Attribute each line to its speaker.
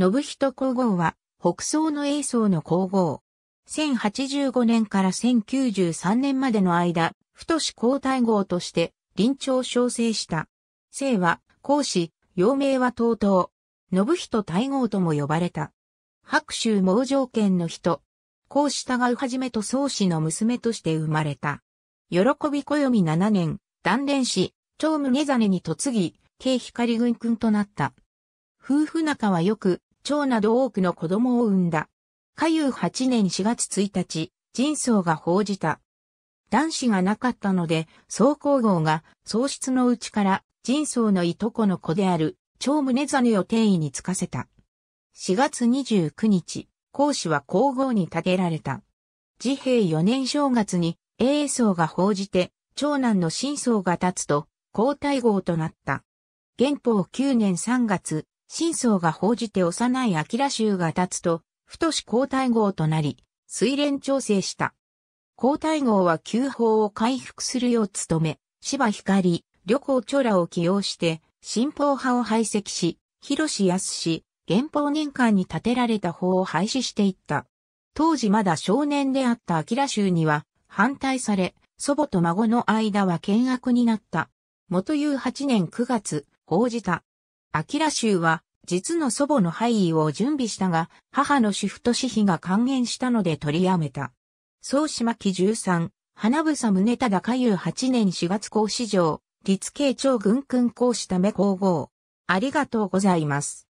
Speaker 1: 信人皇后は、北宋の英宗の皇后。1085年から1093年までの間、太子皇太后として、臨朝昇生した。姓は、皇子、幼名は東東。信人太后とも呼ばれた。白州盲条件の人。皇子従うはじめと宗子の娘として生まれた。喜び暦7年、断念し、長宗真に嫁ぎ、慶光軍君となった。夫婦仲は良く、長など多くの子供を産んだ。下遊8年4月1日、人相が報じた。男子がなかったので、総皇后が喪失のうちから人相のいとこの子である、長宗真を定位につかせた。4月29日、孔子は皇后に立てられた。治平4年正月に、英宗が報じて、長男の真相が立つと、皇太后となった。元宝9年3月、真相が報じて幼い明衆が立つと、太し皇太后となり、水連調整した。皇太后は旧法を回復するよう努め、芝光、旅行長らを起用して、新法派を排斥し、広志康氏、元法年間に建てられた法を廃止していった。当時まだ少年であった明衆には反対され、祖母と孫の間は険悪になった。元優8年9月、報じた。アキラ州は、実の祖母の廃位を準備したが、母の主婦と私妃が還元したので取りやめた。総島木13、花房宗忠下遊8年4月講師上、立慶長軍訓講師ため皇后。ありがとうございます。